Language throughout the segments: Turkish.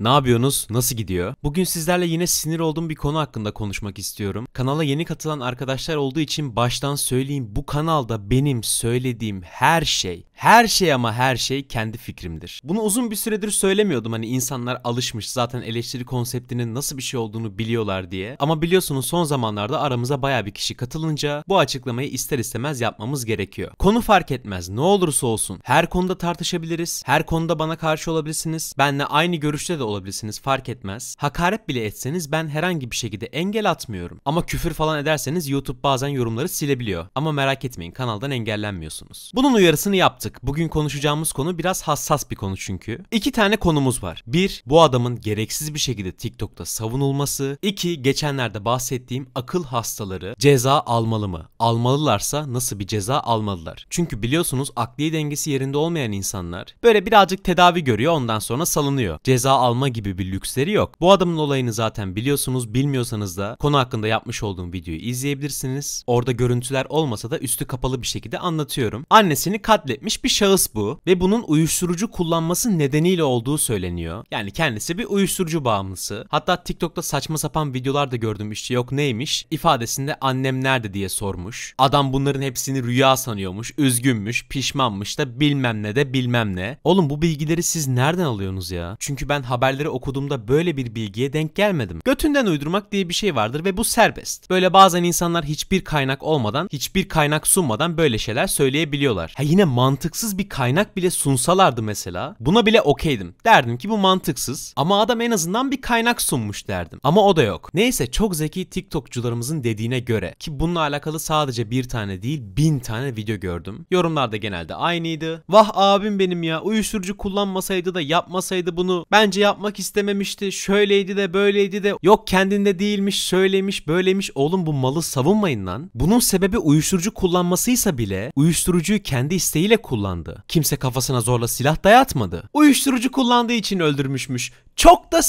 Ne yapıyorsunuz? Nasıl gidiyor? Bugün sizlerle yine sinir olduğum bir konu hakkında konuşmak istiyorum. Kanala yeni katılan arkadaşlar olduğu için baştan söyleyeyim bu kanalda benim söylediğim her şey, her şey ama her şey kendi fikrimdir. Bunu uzun bir süredir söylemiyordum hani insanlar alışmış zaten eleştiri konseptinin nasıl bir şey olduğunu biliyorlar diye. Ama biliyorsunuz son zamanlarda aramıza baya bir kişi katılınca bu açıklamayı ister istemez yapmamız gerekiyor. Konu fark etmez ne olursa olsun her konuda tartışabiliriz, her konuda bana karşı olabilirsiniz. Benle aynı görüşte de de olabilirsiniz fark etmez. Hakaret bile etseniz ben herhangi bir şekilde engel atmıyorum. Ama küfür falan ederseniz YouTube bazen yorumları silebiliyor. Ama merak etmeyin kanaldan engellenmiyorsunuz. Bunun uyarısını yaptık. Bugün konuşacağımız konu biraz hassas bir konu çünkü. İki tane konumuz var. Bir, bu adamın gereksiz bir şekilde TikTok'ta savunulması. İki, geçenlerde bahsettiğim akıl hastaları ceza almalı mı? Almalılarsa nasıl bir ceza almalılar? Çünkü biliyorsunuz akli dengesi yerinde olmayan insanlar böyle birazcık tedavi görüyor ondan sonra salınıyor. Ceza almalı alma gibi bir lüksleri yok. Bu adamın olayını zaten biliyorsunuz. Bilmiyorsanız da konu hakkında yapmış olduğum videoyu izleyebilirsiniz. Orada görüntüler olmasa da üstü kapalı bir şekilde anlatıyorum. Annesini katletmiş bir şahıs bu ve bunun uyuşturucu kullanması nedeniyle olduğu söyleniyor. Yani kendisi bir uyuşturucu bağımlısı. Hatta TikTok'ta saçma sapan videolar da gördüm işte yok neymiş ifadesinde annem nerede diye sormuş. Adam bunların hepsini rüya sanıyormuş, üzgünmüş, pişmanmış da bilmem ne de bilmem ne. Oğlum bu bilgileri siz nereden alıyorsunuz ya? Çünkü ben haber haberleri okuduğumda böyle bir bilgiye denk gelmedim. Götünden uydurmak diye bir şey vardır ve bu serbest. Böyle bazen insanlar hiçbir kaynak olmadan, hiçbir kaynak sunmadan böyle şeyler söyleyebiliyorlar. Ha yine mantıksız bir kaynak bile sunsalardı mesela. Buna bile okeydim. Derdim ki bu mantıksız ama adam en azından bir kaynak sunmuş derdim. Ama o da yok. Neyse çok zeki TikTokcularımızın dediğine göre ki bununla alakalı sadece bir tane değil bin tane video gördüm. Yorumlarda genelde aynıydı. Vah abim benim ya uyuşturucu kullanmasaydı da yapmasaydı bunu bence yap yapmak istememişti. Şöyleydi de böyleydi de yok kendinde değilmiş, söylemiş, böylemiş. Oğlum bu malı savunmayın lan. Bunun sebebi uyuşturucu kullanmasıysa bile uyuşturucuyu kendi isteğiyle kullandı. Kimse kafasına zorla silah dayatmadı. Uyuşturucu kullandığı için öldürmüşmüş. Çok da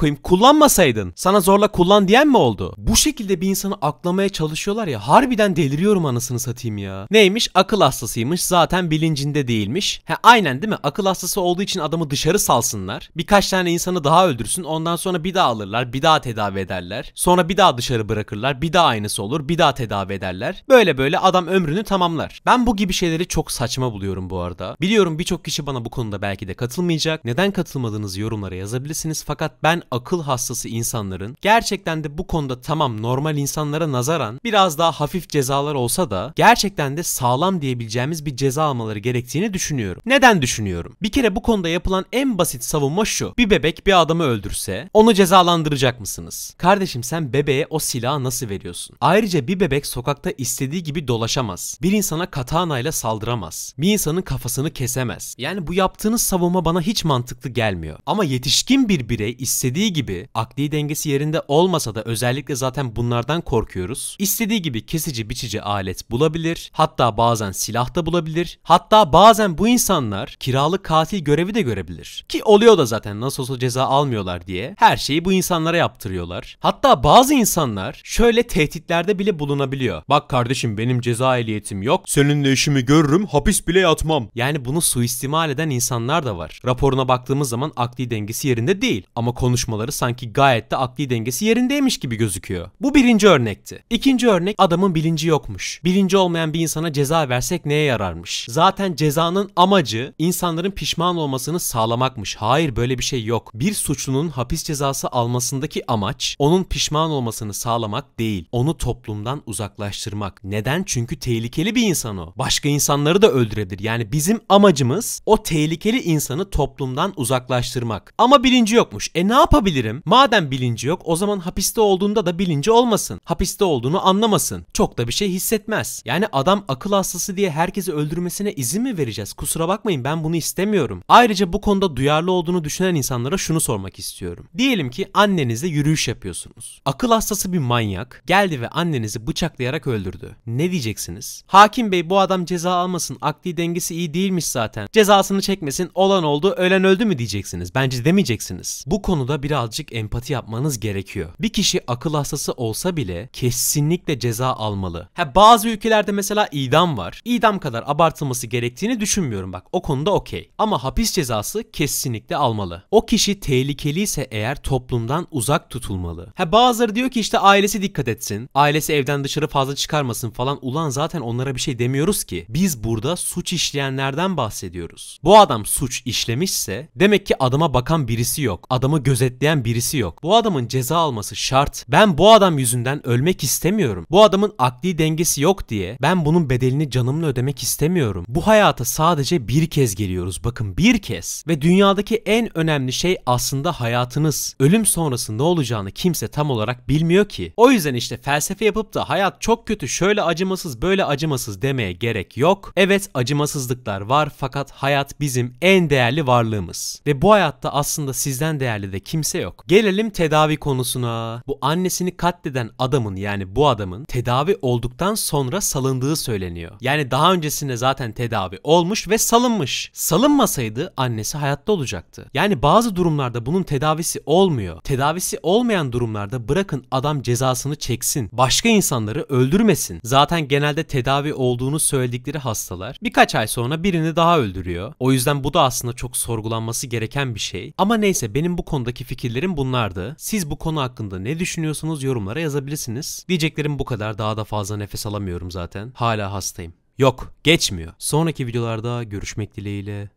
koyayım kullanmasaydın sana zorla kullan diyen mi oldu? Bu şekilde bir insanı aklamaya çalışıyorlar ya harbiden deliriyorum anasını satayım ya. Neymiş akıl hastasıymış zaten bilincinde değilmiş. He aynen değil mi akıl hastası olduğu için adamı dışarı salsınlar. Birkaç tane insanı daha öldürsün ondan sonra bir daha alırlar bir daha tedavi ederler. Sonra bir daha dışarı bırakırlar bir daha aynısı olur bir daha tedavi ederler. Böyle böyle adam ömrünü tamamlar. Ben bu gibi şeyleri çok saçma buluyorum bu arada. Biliyorum birçok kişi bana bu konuda belki de katılmayacak. Neden katılmadığınızı yorumlara yazabilirsiniz fakat ben akıl hastası insanların gerçekten de bu konuda tamam normal insanlara nazaran biraz daha hafif cezalar olsa da gerçekten de sağlam diyebileceğimiz bir ceza almaları gerektiğini düşünüyorum. Neden düşünüyorum? Bir kere bu konuda yapılan en basit savunma şu. Bir bebek bir adamı öldürse onu cezalandıracak mısınız? Kardeşim sen bebeğe o silahı nasıl veriyorsun? Ayrıca bir bebek sokakta istediği gibi dolaşamaz. Bir insana katana ile saldıramaz. Bir insanın kafasını kesemez. Yani bu yaptığınız savunma bana hiç mantıklı gelmiyor. Ama yetişkin bir birey istediği istediği gibi akli dengesi yerinde olmasa da özellikle zaten bunlardan korkuyoruz. İstediği gibi kesici biçici alet bulabilir. Hatta bazen silah da bulabilir. Hatta bazen bu insanlar kiralık katil görevi de görebilir. Ki oluyor da zaten nasıl olsa ceza almıyorlar diye her şeyi bu insanlara yaptırıyorlar. Hatta bazı insanlar şöyle tehditlerde bile bulunabiliyor. Bak kardeşim benim ceza ehliyetim yok. Seninle işimi görürüm hapis bile yatmam. Yani bunu suistimal eden insanlar da var. Raporuna baktığımız zaman akli dengesi yerinde değil ama konuşma konuşmaları sanki gayet de akli dengesi yerindeymiş gibi gözüküyor. Bu birinci örnekti. İkinci örnek adamın bilinci yokmuş. Bilinci olmayan bir insana ceza versek neye yararmış? Zaten cezanın amacı insanların pişman olmasını sağlamakmış. Hayır böyle bir şey yok. Bir suçlunun hapis cezası almasındaki amaç onun pişman olmasını sağlamak değil. Onu toplumdan uzaklaştırmak. Neden? Çünkü tehlikeli bir insan o. Başka insanları da öldürebilir. Yani bizim amacımız o tehlikeli insanı toplumdan uzaklaştırmak. Ama bilinci yokmuş. E ne yapabiliriz? yapabilirim? Madem bilinci yok o zaman hapiste olduğunda da bilinci olmasın. Hapiste olduğunu anlamasın. Çok da bir şey hissetmez. Yani adam akıl hastası diye herkesi öldürmesine izin mi vereceğiz? Kusura bakmayın ben bunu istemiyorum. Ayrıca bu konuda duyarlı olduğunu düşünen insanlara şunu sormak istiyorum. Diyelim ki annenizle yürüyüş yapıyorsunuz. Akıl hastası bir manyak geldi ve annenizi bıçaklayarak öldürdü. Ne diyeceksiniz? Hakim bey bu adam ceza almasın. Akli dengesi iyi değilmiş zaten. Cezasını çekmesin. Olan oldu, ölen öldü mü diyeceksiniz? Bence demeyeceksiniz. Bu konuda birazcık empati yapmanız gerekiyor. Bir kişi akıl hastası olsa bile kesinlikle ceza almalı. Ha bazı ülkelerde mesela idam var. İdam kadar abartılması gerektiğini düşünmüyorum bak. O konuda okey. Ama hapis cezası kesinlikle almalı. O kişi tehlikeliyse eğer toplumdan uzak tutulmalı. Ha bazıları diyor ki işte ailesi dikkat etsin. Ailesi evden dışarı fazla çıkarmasın falan. Ulan zaten onlara bir şey demiyoruz ki. Biz burada suç işleyenlerden bahsediyoruz. Bu adam suç işlemişse demek ki adama bakan birisi yok. Adamı gözet gözetleyen birisi yok. Bu adamın ceza alması şart. Ben bu adam yüzünden ölmek istemiyorum. Bu adamın akli dengesi yok diye ben bunun bedelini canımla ödemek istemiyorum. Bu hayata sadece bir kez geliyoruz. Bakın bir kez. Ve dünyadaki en önemli şey aslında hayatınız. Ölüm sonrası ne olacağını kimse tam olarak bilmiyor ki. O yüzden işte felsefe yapıp da hayat çok kötü, şöyle acımasız, böyle acımasız demeye gerek yok. Evet acımasızlıklar var fakat hayat bizim en değerli varlığımız. Ve bu hayatta aslında sizden değerli de kim kimse yok. Gelelim tedavi konusuna. Bu annesini katleden adamın yani bu adamın tedavi olduktan sonra salındığı söyleniyor. Yani daha öncesinde zaten tedavi olmuş ve salınmış. Salınmasaydı annesi hayatta olacaktı. Yani bazı durumlarda bunun tedavisi olmuyor. Tedavisi olmayan durumlarda bırakın adam cezasını çeksin. Başka insanları öldürmesin. Zaten genelde tedavi olduğunu söyledikleri hastalar birkaç ay sonra birini daha öldürüyor. O yüzden bu da aslında çok sorgulanması gereken bir şey. Ama neyse benim bu konudaki fikirlerim bunlardı. Siz bu konu hakkında ne düşünüyorsunuz yorumlara yazabilirsiniz. Diyeceklerim bu kadar. Daha da fazla nefes alamıyorum zaten. Hala hastayım. Yok, geçmiyor. Sonraki videolarda görüşmek dileğiyle.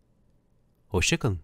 Hoşçakalın.